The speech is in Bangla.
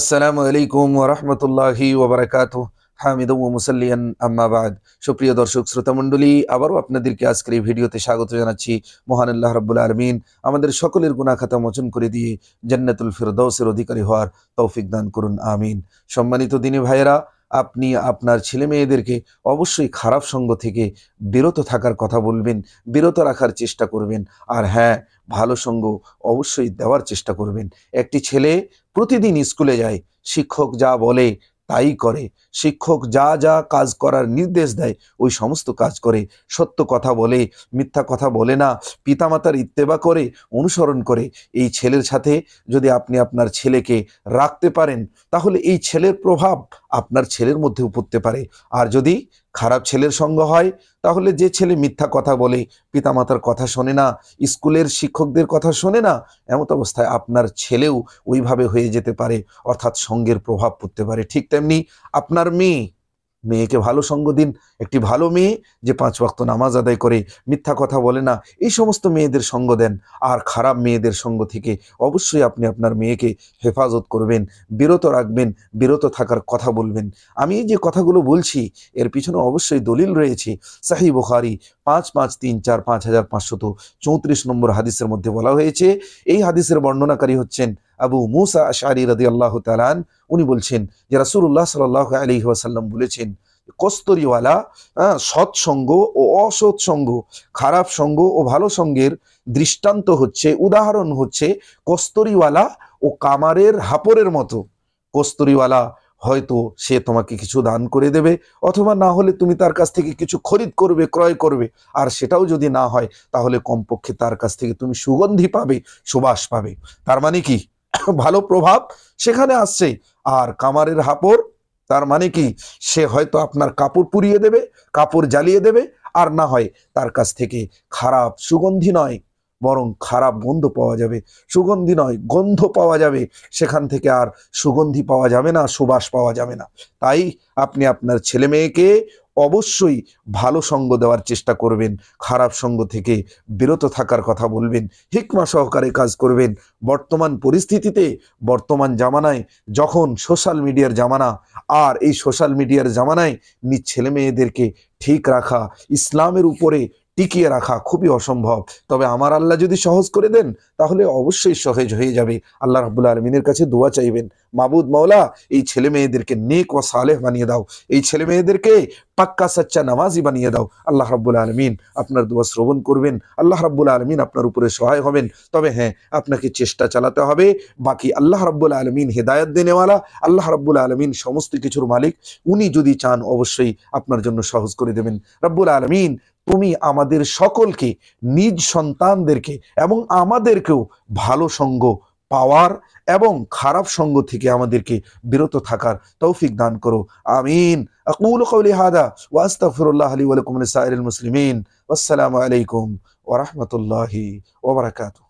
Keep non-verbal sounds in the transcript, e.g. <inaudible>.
আসসালামু আলাইকুম ওরহমতুল্লাহি ওবরাকাত হামিদ ও মুসাল্লিয়ান আম্মাবাদ সুপ্রিয় দর্শক শ্রোতামণ্ডলী আবারও আপনাদেরকে আজকের এই ভিডিওতে স্বাগত জানাচ্ছি মহান আল্লাহ রব্বুল আলমিন আমাদের সকলের গুণা মোচন করে দিয়ে জান্নাতুল ফিরদৌসের অধিকারী হওয়ার তৌফিক দান করুন আমিন সম্মানিত দিনী ভাইয়েরা আপনি আপনার ছেলে মেয়েদেরকে অবশ্যই খারাপ সঙ্গ থেকে বিরত থাকার কথা বলবেন বিরত রাখার চেষ্টা করবেন আর হ্যাঁ ভালো সঙ্গ অবশ্যই দেওয়ার চেষ্টা করবেন একটি ছেলে প্রতিদিন স্কুলে যায় শিক্ষক যা বলে তাই করে শিক্ষক যা যা কাজ করার নির্দেশ দেয় ওই সমস্ত কাজ করে সত্য কথা বলে মিথ্যা কথা বলে না পিতামাতার ইত্তেবা করে অনুসরণ করে এই ছেলের সাথে যদি আপনি আপনার ছেলেকে রাখতে পারেন তাহলে এই ছেলের প্রভাব আপনার ছেলের মধ্যেও পড়তে পারে আর যদি খারাপ ছেলের সঙ্গ হয় তাহলে যে ছেলে মিথ্যা কথা বলে পিতামাতার কথা শোনে না স্কুলের শিক্ষকদের কথা শোনে না এমত অবস্থায় আপনার ছেলেও ওইভাবে হয়ে যেতে পারে অর্থাৎ সঙ্গের প্রভাব পড়তে পারে ঠিক তেমনি আপনার মেয়ে মেয়েকে ভালো সঙ্গ দিন একটি ভালো মেয়ে যে পাঁচ ওয়াক্ত নামাজ আদায় করে মিথ্যা কথা বলে না এই সমস্ত মেয়েদের সঙ্গ দেন আর খারাপ মেয়েদের সঙ্গ থেকে অবশ্যই আপনি আপনার মেয়েকে হেফাজত করবেন বিরত রাখবেন বিরত থাকার কথা বলবেন আমি যে কথাগুলো বলছি এর পিছনে অবশ্যই দলিল রয়েছে সাহি বুখারি পাঁচ পাঁচ তিন চার পাঁচ হাজার পাঁচশত চৌত্রিশ নম্বর হাদিসের মধ্যে বলা হয়েছে এই হাদিসের বর্ণনাকারী হচ্ছেন আবু মুসা আশারি রাদি আল্লাহ তালান উনি বলছেন যে রাসুল্লাহ সাল আলি ওয়াসাল্লাম বলেছেন কস্তরিওয়ালা সৎসঙ্গ ও অসৎসঙ্গ খারাপ সঙ্গ ও ভালো সঙ্গের দৃষ্টান্ত হচ্ছে উদাহরণ হচ্ছে কস্তরিওয়ালা ও কামারের হাপরের মতো কস্তরিওয়ালা হয়তো সে তোমাকে কিছু দান করে দেবে অথবা না হলে তুমি তার কাছ থেকে কিছু খরিদ করবে ক্রয় করবে আর সেটাও যদি না হয় তাহলে কমপক্ষে তার কাছ থেকে তুমি সুগন্ধি পাবে সুবাস পাবে তার মানে কি <coughs> ভালো প্রভাব সেখানে আসছে আর কামারের হাপড় তার মানে কি সে হয়তো আপনার কাপড় পুড়িয়ে দেবে কাপড় জ্বালিয়ে দেবে আর না হয় তার কাছ থেকে খারাপ সুগন্ধি নয় বরং খারাপ গন্ধ পাওয়া যাবে সুগন্ধি নয় গন্ধ পাওয়া যাবে সেখান থেকে আর সুগন্ধি পাওয়া যাবে না সুবাস পাওয়া যাবে না তাই আপনি আপনার ছেলে মেয়েকে অবশ্যই ভালো সঙ্গ দেওয়ার চেষ্টা করবেন খারাপ সঙ্গ থেকে বিরত থাকার কথা বলবেন হিকমা সহকারে কাজ করবেন বর্তমান পরিস্থিতিতে বর্তমান জামানায় যখন সোশ্যাল মিডিয়ার জামানা আর এই সোশ্যাল মিডিয়ার জামানায় নিজ ছেলে মেয়েদেরকে ঠিক রাখা ইসলামের উপরে টিকিয়ে রাখা খুবই অসম্ভব তবে আমার আল্লাহ যদি সহজ করে দেন তাহলে অবশ্যই সহজ হয়ে যাবে আল্লাহ রাবুল আলমিনের কাছে দোয়া চাইবেন মাবুদ মাওলা এই ছেলে মেয়েদেরকে নেক ও সালেহ বানিয়ে দাও এই ছেলে মেয়েদেরকে পাক্কা সাচ্চা নামাজি বানিয়ে দাও আল্লাহ রাবুল আলমিন আপনার দোয়া শ্রবণ করবেন আল্লাহ রাব্বুল আলমিন আপনার উপরে সহায় হবেন তবে হ্যাঁ আপনাকে চেষ্টা চালাতে হবে বাকি আল্লাহ রাবুল আলমিন হেদায়ত দেনেওয়ালা আল্লাহ রাবুল আলমিন সমস্ত কিছুর মালিক উনি যদি চান অবশ্যই আপনার জন্য সহজ করে দেবেন রাব্বুল আলমিন তুমি আমাদের সকলকে নিজ সন্তানদেরকে এবং আমাদেরকেও ভালো সঙ্গ পাওয়ার এবং খারাপ সঙ্গ থেকে আমাদেরকে বিরত থাকার তৌফিক দান করো আমিন আকুল কৌলি হাদা ওয়াস্তাফরুল্লাহ আলী ওয়ালাইকুম সাইরুল মুসলিমিন আসসালামু আলাইকুম ওরহমতুল্লাহি ওবরাকাতু